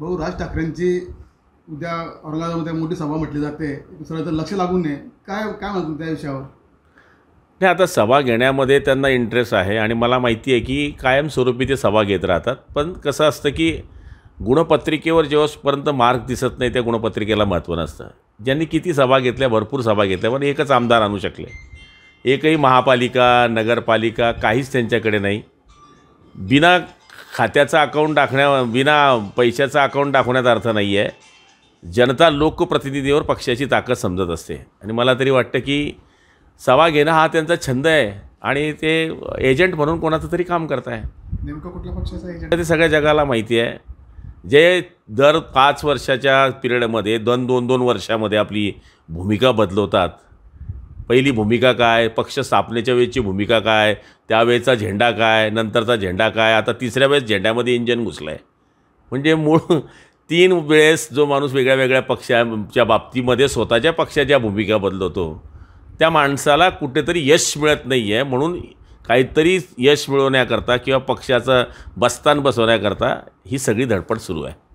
भाऊ राज ठाकरेंची उद्या औरंगाबादमध्ये मोठी सभा म्हटली जाते तर लक्ष लागू नये काय काय म्हणतो त्या विषयावर नाही आता सभा घेण्यामध्ये त्यांना इंटरेस्ट आहे आणि मला माहिती आहे की कायमस्वरूपी ते सभा घेत राहतात पण कसं असतं की गुणपत्रिकेवर जेव्हापर्यंत मार्क दिसत नाही त्या गुणपत्रिकेला महत्त्व नसतं ज्यांनी किती सभा घेतल्या भरपूर सभा घेतल्या पण एकच आमदार आणू शकले एकही महापालिका नगरपालिका काहीच त्यांच्याकडे नाही बिना खात्याचं अकाऊंट टाकण्या विना पैशाचा अकाऊंट दाखवण्याचा अर्थ नाही आहे जनता लोकप्रतिनिधीवर पक्षाची ताकद समजत असते आणि मला तरी वाटतं की सभा घेणं हा त्यांचा छंद आहे आणि ते एजंट म्हणून कोणाचं तरी काम करत आहे नेमकं कुठल्या पक्षाचं एजंट ते सगळ्या जगाला माहिती आहे जे दर पाच वर्षाच्या पिरियडमध्ये दोन दोन दोन वर्षामध्ये आपली भूमिका बदलवतात पहिली भूमिका काय पक्ष स्थापनेच्या वेळेची भूमिका काय त्यावेळेचा झेंडा काय नंतरचा झेंडा काय आता तिसऱ्या वेळेस झेंड्यामध्ये इंजन घुसलं आहे म्हणजे मूळ तीन वेळेस जो माणूस वेगळ्या वेगळ्या पक्षाच्या बाबतीमध्ये स्वतःच्या पक्षाच्या भूमिका बदलवतो त्या माणसाला कुठेतरी यश मिळत नाही आहे म्हणून काहीतरी यश मिळवण्याकरता किंवा पक्षाचं बस्तान बसवण्याकरता ही सगळी धडपड सुरू आहे